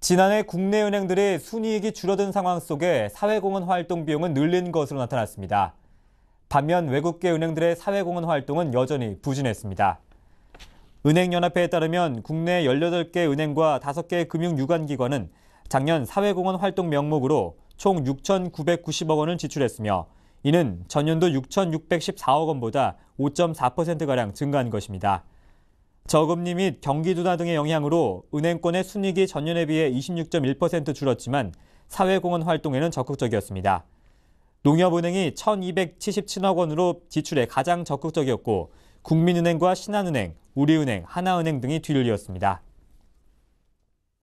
지난해 국내 은행들의 순이익이 줄어든 상황 속에 사회공헌 활동 비용은 늘린 것으로 나타났습니다. 반면 외국계 은행들의 사회공헌 활동은 여전히 부진했습니다. 은행연합회에 따르면 국내 18개 은행과 5개 금융유관기관은 작년 사회공헌 활동 명목으로 총 6,990억 원을 지출했으며 이는 전년도 6,614억 원보다 5.4%가량 증가한 것입니다. 저금리 및 경기 둔화 등의 영향으로 은행권의 순이익이 전년에 비해 26.1% 줄었지만 사회공헌 활동에는 적극적이었습니다. 농협은행이 1,277억 원으로 지출에 가장 적극적이었고 국민은행과 신한은행, 우리은행, 하나은행 등이 뒤를 이었습니다.